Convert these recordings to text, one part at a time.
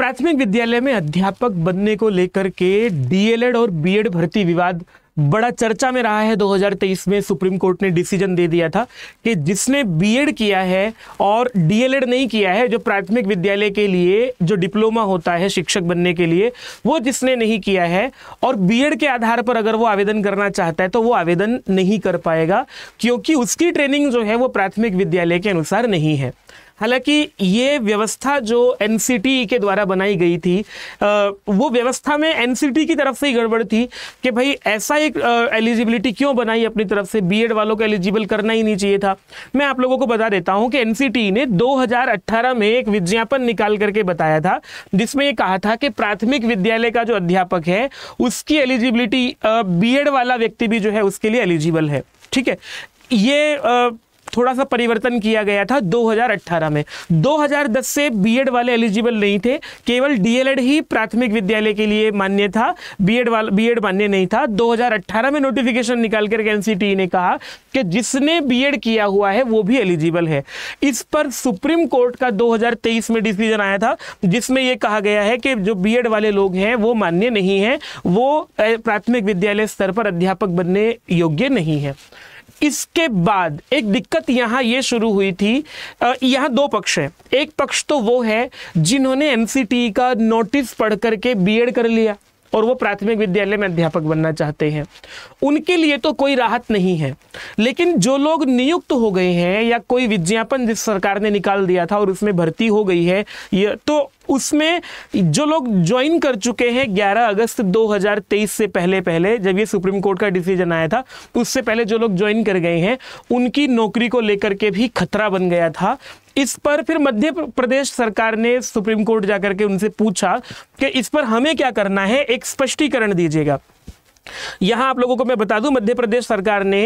प्राथमिक विद्यालय में अध्यापक बनने को लेकर के डीएलएड और बीएड भर्ती विवाद बड़ा चर्चा में रहा है 2023 में सुप्रीम कोर्ट ने डिसीजन दे दिया था कि जिसने बीएड किया है और डीएलएड नहीं किया है जो प्राथमिक विद्यालय के लिए जो डिप्लोमा होता है शिक्षक बनने के लिए वो जिसने नहीं किया है और बीएड के आधार पर अगर वो आवेदन करना चाहता है तो वो आवेदन नहीं कर पाएगा क्योंकि उसकी ट्रेनिंग जो है वो प्राथमिक विद्यालय के अनुसार नहीं है हालांकि ये व्यवस्था जो एन के द्वारा बनाई गई थी वो व्यवस्था में एन की तरफ से ही गड़बड़ थी कि भाई ऐसा एक एलिजिबिलिटी क्यों बनाई अपनी तरफ से बी वालों को एलिजिबल करना ही नहीं चाहिए था मैं आप लोगों को बता देता हूँ कि एन ने 2018 में एक विज्ञापन निकाल करके बताया था जिसमें ये कहा था कि प्राथमिक विद्यालय का जो अध्यापक है उसकी एलिजिबिलिटी बी वाला व्यक्ति भी जो है उसके लिए एलिजिबल है ठीक है ये थोड़ा सा परिवर्तन किया गया था 2018 में 2010 से बीएड वाले एलिजिबल नहीं थे केवल डीएलएड ही प्राथमिक विद्यालय के लिए मान्य था बीएड वाला बीएड मान्य नहीं था 2018 में नोटिफिकेशन निकाल कर एनसीटी e ने कहा कि जिसने बीएड किया हुआ है वो भी एलिजिबल है इस पर सुप्रीम कोर्ट का 2023 में डिसीजन आया था जिसमें यह कहा गया है कि जो बीएड वाले लोग हैं वो मान्य नहीं हैं वो प्राथमिक विद्यालय स्तर पर अध्यापक बनने योग्य नहीं है इसके बाद एक दिक्कत यहाँ ये शुरू हुई थी यहाँ दो पक्ष हैं एक पक्ष तो वो है जिन्होंने एन e का नोटिस पढ़ करके बी कर लिया और वो प्राथमिक विद्यालय में अध्यापक बनना चाहते हैं उनके लिए तो कोई राहत नहीं है लेकिन जो लोग नियुक्त हो गए हैं या कोई विज्ञापन जिस सरकार ने निकाल दिया था और उसमें भर्ती हो गई है ये तो उसमें जो लोग ज्वाइन कर चुके हैं 11 अगस्त 2023 से पहले पहले जब ये सुप्रीम कोर्ट का डिसीजन आया था उससे पहले जो लोग ज्वाइन कर गए हैं उनकी नौकरी को लेकर के भी खतरा बन गया था इस पर फिर मध्य प्रदेश सरकार ने सुप्रीम कोर्ट जाकर के उनसे पूछा कि इस पर हमें क्या करना है एक स्पष्टीकरण दीजिएगा यहां आप लोगों को मैं बता दूं मध्य प्रदेश सरकार ने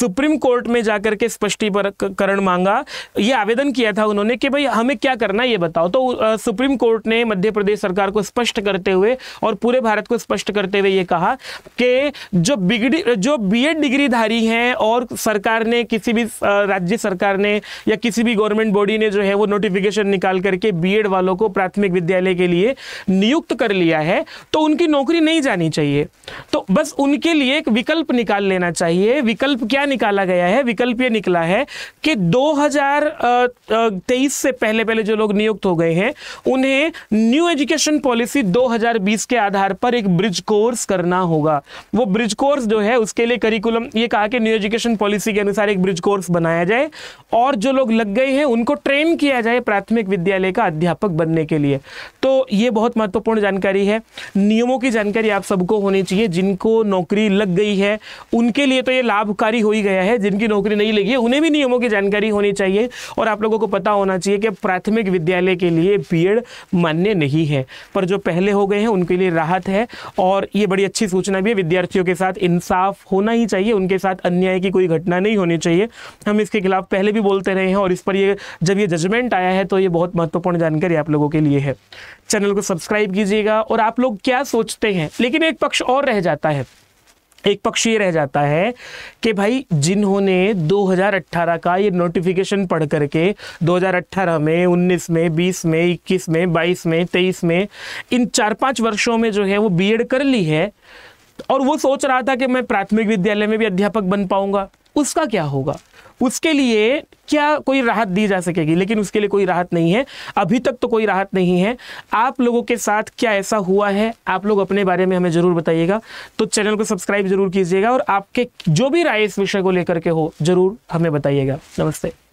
सुप्रीम कोर्ट में जाकर के स्पष्टीकरण मांगा यह आवेदन किया था उन्होंने कि भाई हमें क्या करना यह बताओ तो सुप्रीम कोर्ट ने मध्य प्रदेश सरकार को स्पष्ट करते हुए और पूरे भारत को स्पष्ट करते हुए ये कहा कि जो बिगड़ी जो बी डिग्रीधारी हैं और सरकार ने किसी भी राज्य सरकार ने या किसी भी गवर्नमेंट बॉडी ने जो है वो नोटिफिकेशन निकाल करके बी वालों को प्राथमिक विद्यालय के लिए नियुक्त कर लिया है तो उनकी नौकरी नहीं जानी चाहिए तो बस उन के लिए एक विकल्प निकाल लेना चाहिए विकल्प क्या निकाला गया है विकल्प ये निकला है कि 2023 से पहले पहले जो लोग नियुक्त हो गए हैं उन्हें न्यू एजुकेशन पॉलिसी 2020 के आधार पर एक ब्रिज कोर्स करना होगा वो ब्रिज कोर्स जो है उसके लिए करिकुलम ये कहा कि न्यू एजुकेशन पॉलिसी के अनुसार एक ब्रिज कोर्स बनाया जाए और जो लोग लग गए हैं उनको ट्रेन किया जाए प्राथमिक विद्यालय का अध्यापक बनने के लिए तो ये बहुत महत्वपूर्ण जानकारी है नियमों की जानकारी आप सबको होनी चाहिए जिनको नौकरी नौकरी लग गई है उनके लिए तो ये लाभकारी हो ही गया है जिनकी नौकरी नहीं लगी है उन्हें भी नियमों की जानकारी होनी चाहिए और आप लोगों को पता होना चाहिए कि प्राथमिक विद्यालय के लिए बी मान्य नहीं है पर जो पहले हो गए हैं उनके लिए राहत है और ये बड़ी अच्छी सूचना भी है विद्यार्थियों के साथ इंसाफ होना ही चाहिए उनके साथ अन्याय की कोई घटना नहीं होनी चाहिए हम इसके खिलाफ पहले भी बोलते रहे हैं और इस पर ये जब ये जजमेंट आया है तो ये बहुत महत्वपूर्ण जानकारी आप लोगों के लिए है चैनल को सब्सक्राइब कीजिएगा और आप लोग क्या सोचते हैं लेकिन एक पक्ष और रह जाता है एक पक्ष ये रह जाता है कि भाई जिन्होंने 2018 का ये नोटिफिकेशन पढ़ करके 2018 में 19 में 20 में 21 में 22 में 23 में इन चार पांच वर्षों में जो है वो बीएड कर ली है और वो सोच रहा था कि मैं प्राथमिक विद्यालय में भी अध्यापक बन पाऊंगा उसका क्या होगा उसके लिए क्या कोई राहत दी जा सकेगी लेकिन उसके लिए कोई राहत नहीं है अभी तक तो कोई राहत नहीं है आप लोगों के साथ क्या ऐसा हुआ है आप लोग अपने बारे में हमें ज़रूर बताइएगा तो चैनल को सब्सक्राइब जरूर कीजिएगा और आपके जो भी राय इस विषय को लेकर के हो ज़रूर हमें बताइएगा नमस्ते